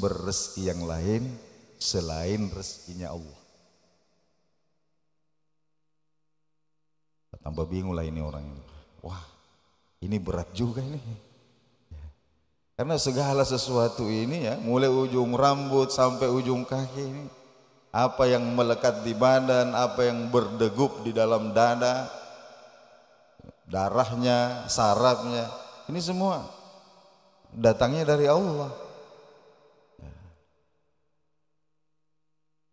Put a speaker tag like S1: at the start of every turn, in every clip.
S1: berrezeki yang lain selain rezekinya Allah. Tambah bingung lah ini orang ini. Wah, ini berat juga ini. Ya. Karena segala sesuatu ini ya, mulai ujung rambut sampai ujung kaki ini, apa yang melekat di badan, apa yang berdegup di dalam dada, darahnya, sarafnya, ini semua datangnya dari Allah.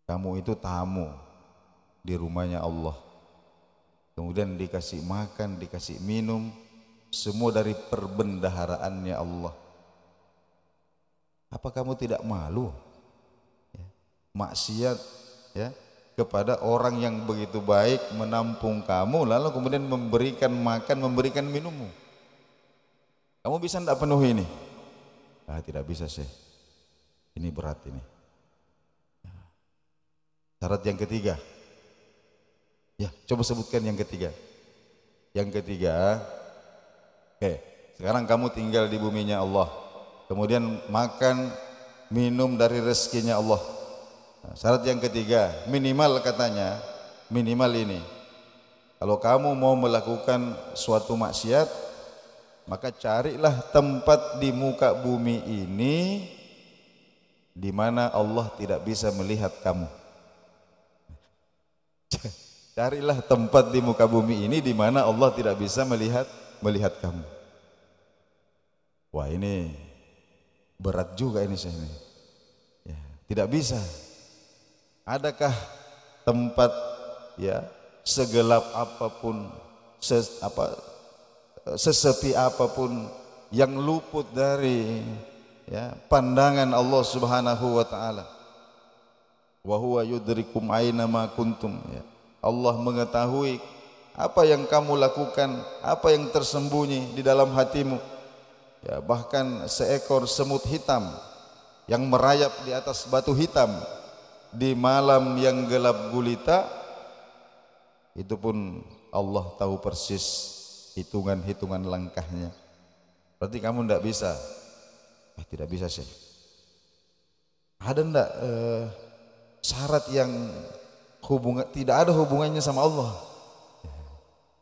S1: Kamu itu tamu di rumahnya Allah. Kemudian dikasih makan, dikasih minum, semua dari perbendaharaannya Allah. Apa kamu tidak malu? Ya. Maksiat ya kepada orang yang begitu baik menampung kamu lalu kemudian memberikan makan, memberikan minummu. Kamu bisa tidak penuhi ini? Ah, tidak bisa sih. Ini berat ini. Syarat yang ketiga. Ya, coba sebutkan yang ketiga. Yang ketiga, oke, sekarang kamu tinggal di buminya Allah. Kemudian makan, minum dari rezekinya Allah. Nah, syarat yang ketiga, minimal katanya, minimal ini. Kalau kamu mau melakukan suatu maksiat, maka carilah tempat di muka bumi ini di mana Allah tidak bisa melihat kamu. Carilah tempat di muka bumi ini di mana Allah tidak bisa melihat melihat kamu. Wah ini berat juga ini saya ini. Ya, tidak bisa. Adakah tempat ya segelap apapun ses, apa sesepi apapun yang luput dari ya, pandangan Allah Subhanahu wa taala? wa huwa yudrikum aina ma kuntum ya. Allah mengetahui apa yang kamu lakukan, apa yang tersembunyi di dalam hatimu. Ya, bahkan seekor semut hitam yang merayap di atas batu hitam di malam yang gelap gulita itu pun Allah tahu persis hitungan-hitungan langkahnya. Berarti kamu tidak bisa. Eh, tidak bisa sih. Ada ndak eh, syarat yang hubungan tidak ada hubungannya sama Allah.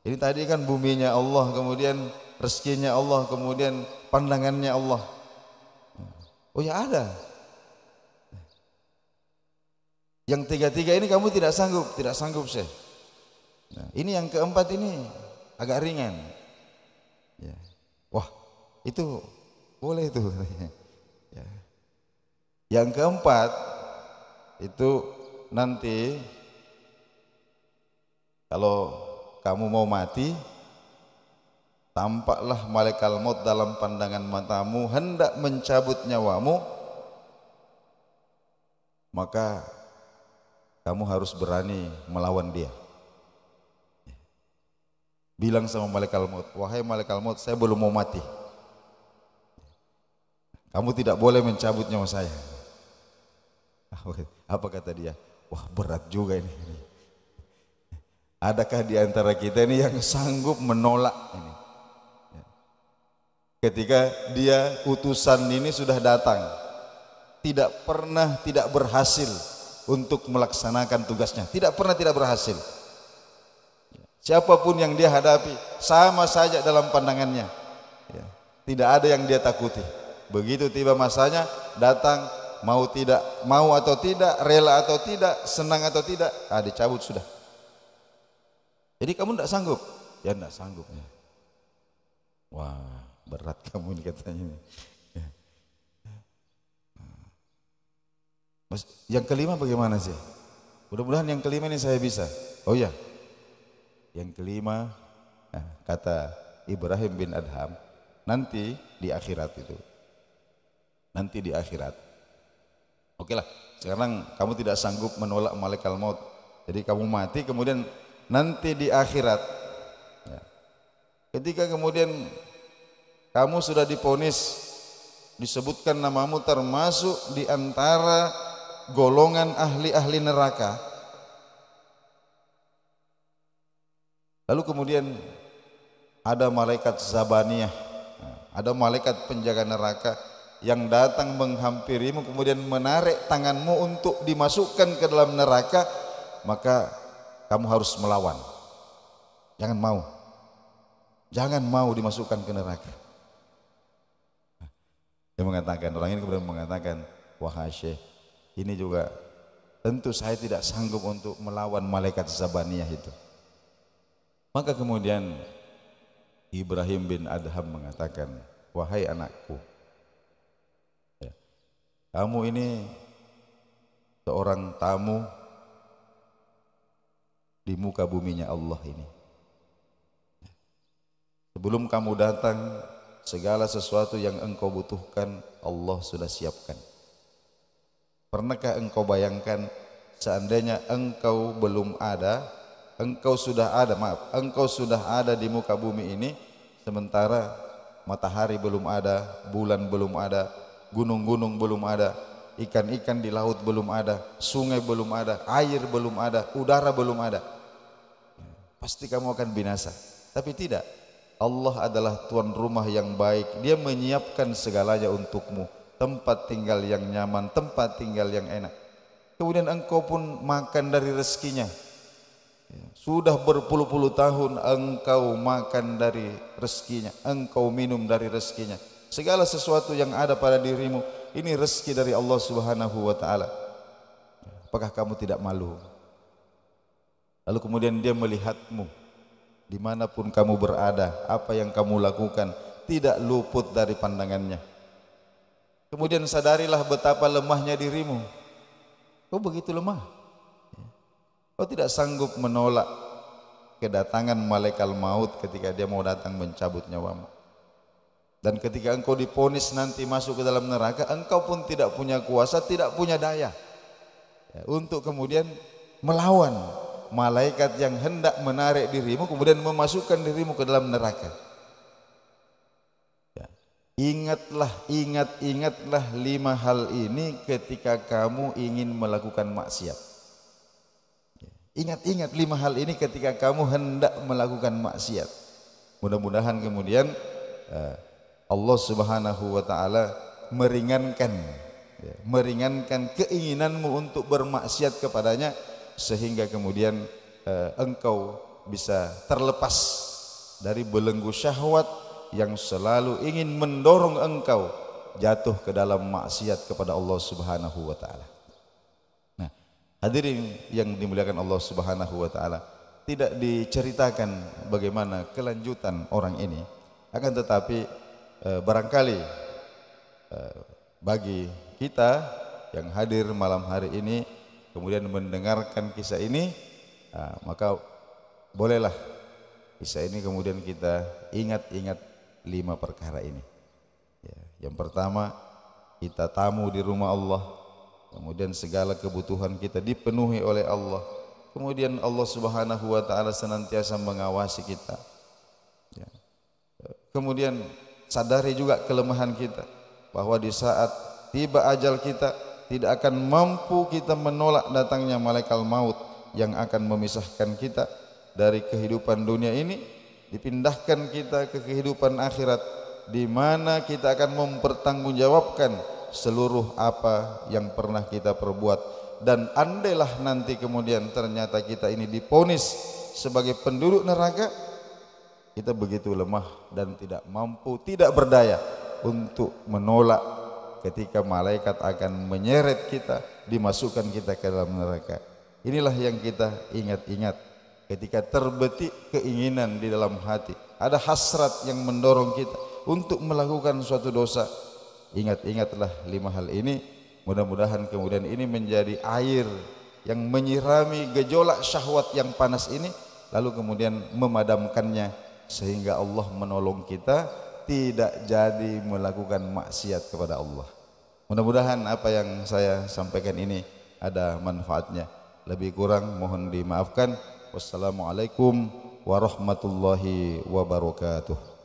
S1: Ini tadi kan buminya Allah, kemudian rezekinya Allah, kemudian pandangannya Allah. Oh ya ada. Yang tiga-tiga ini kamu tidak sanggup, tidak sanggup sih. Nah, ini yang keempat ini agak ringan. Ya. Wah, itu boleh itu. Ya. Yang keempat itu nanti kalau kamu mau mati tampaklah malaikat maut dalam pandangan matamu hendak mencabut nyawamu maka kamu harus berani melawan dia bilang sama malaikat maut wahai malaikat maut saya belum mau mati kamu tidak boleh mencabut nyawa saya apa kata dia? Wah berat juga ini. Adakah di antara kita ini yang sanggup menolak ini? Ya. Ketika dia utusan ini sudah datang, tidak pernah tidak berhasil untuk melaksanakan tugasnya. Tidak pernah tidak berhasil. Ya. Siapapun yang dia hadapi, sama saja dalam pandangannya. Ya. Tidak ada yang dia takuti. Begitu tiba masanya, datang mau tidak mau atau tidak rela atau tidak senang atau tidak ah dicabut sudah jadi kamu tidak sanggup ya tidak sanggup ya wah berat kamu ini katanya ya. Mas, yang kelima bagaimana sih? Mudah-mudahan yang kelima ini saya bisa. Oh ya, yang kelima ah, kata Ibrahim bin Adham nanti di akhirat itu nanti di akhirat Oke lah, sekarang kamu tidak sanggup menolak malaikat maut. Jadi kamu mati kemudian nanti di akhirat. Ya. Ketika kemudian kamu sudah diponis, disebutkan namamu termasuk di antara golongan ahli-ahli neraka. Lalu kemudian ada malaikat Zabaniyah, ada malaikat penjaga neraka yang datang menghampirimu kemudian menarik tanganmu untuk dimasukkan ke dalam neraka maka kamu harus melawan jangan mau jangan mau dimasukkan ke neraka dia mengatakan orang ini kemudian mengatakan wahai syekh ini juga tentu saya tidak sanggup untuk melawan malaikat Zabaniyah itu maka kemudian Ibrahim bin Adham mengatakan wahai anakku kamu ini seorang tamu di muka buminya Allah ini. Sebelum kamu datang, segala sesuatu yang engkau butuhkan Allah sudah siapkan. Pernahkah engkau bayangkan seandainya engkau belum ada, engkau sudah ada, maaf, engkau sudah ada di muka bumi ini sementara matahari belum ada, bulan belum ada, gunung-gunung belum ada, ikan-ikan di laut belum ada, sungai belum ada, air belum ada, udara belum ada. Pasti kamu akan binasa. Tapi tidak. Allah adalah tuan rumah yang baik. Dia menyiapkan segalanya untukmu. Tempat tinggal yang nyaman, tempat tinggal yang enak. Kemudian engkau pun makan dari rezekinya. Ya, sudah berpuluh-puluh tahun engkau makan dari rezekinya, engkau minum dari rezekinya. Segala sesuatu yang ada pada dirimu ini rezeki dari Allah Subhanahu wa taala. Apakah kamu tidak malu? Lalu kemudian dia melihatmu dimanapun kamu berada, apa yang kamu lakukan tidak luput dari pandangannya. Kemudian sadarilah betapa lemahnya dirimu. Kau begitu lemah. Kau tidak sanggup menolak kedatangan malaikat maut ketika dia mau datang mencabut nyawamu. Dan ketika engkau diponis nanti masuk ke dalam neraka, engkau pun tidak punya kuasa, tidak punya daya ya, untuk kemudian melawan malaikat yang hendak menarik dirimu kemudian memasukkan dirimu ke dalam neraka. Ya. Ingatlah, ingat, ingatlah lima hal ini ketika kamu ingin melakukan maksiat. Ingat-ingat ya, lima hal ini ketika kamu hendak melakukan maksiat. Mudah-mudahan kemudian uh, Allah Subhanahu wa taala meringankan ya, meringankan keinginanmu untuk bermaksiat kepadanya sehingga kemudian eh, engkau bisa terlepas dari belenggu syahwat yang selalu ingin mendorong engkau jatuh ke dalam maksiat kepada Allah Subhanahu wa taala. Nah, hadirin yang dimuliakan Allah Subhanahu wa taala, tidak diceritakan bagaimana kelanjutan orang ini, akan tetapi Eh, barangkali eh, bagi kita yang hadir malam hari ini kemudian mendengarkan kisah ini eh, maka bolehlah kisah ini kemudian kita ingat-ingat lima perkara ini ya, yang pertama kita tamu di rumah Allah kemudian segala kebutuhan kita dipenuhi oleh Allah kemudian Allah Subhanahu wa taala senantiasa mengawasi kita ya. kemudian sadari juga kelemahan kita bahwa di saat tiba ajal kita tidak akan mampu kita menolak datangnya malaikat maut yang akan memisahkan kita dari kehidupan dunia ini dipindahkan kita ke kehidupan akhirat di mana kita akan mempertanggungjawabkan seluruh apa yang pernah kita perbuat dan andailah nanti kemudian ternyata kita ini diponis sebagai penduduk neraka kita begitu lemah dan tidak mampu, tidak berdaya untuk menolak ketika malaikat akan menyeret kita, dimasukkan kita ke dalam neraka. Inilah yang kita ingat-ingat ketika terbetik keinginan di dalam hati. Ada hasrat yang mendorong kita untuk melakukan suatu dosa. Ingat-ingatlah lima hal ini. Mudah-mudahan kemudian ini menjadi air yang menyirami gejolak syahwat yang panas ini lalu kemudian memadamkannya sehingga Allah menolong kita tidak jadi melakukan maksiat kepada Allah. Mudah-mudahan apa yang saya sampaikan ini ada manfaatnya. Lebih kurang mohon dimaafkan. Wassalamualaikum warahmatullahi wabarakatuh.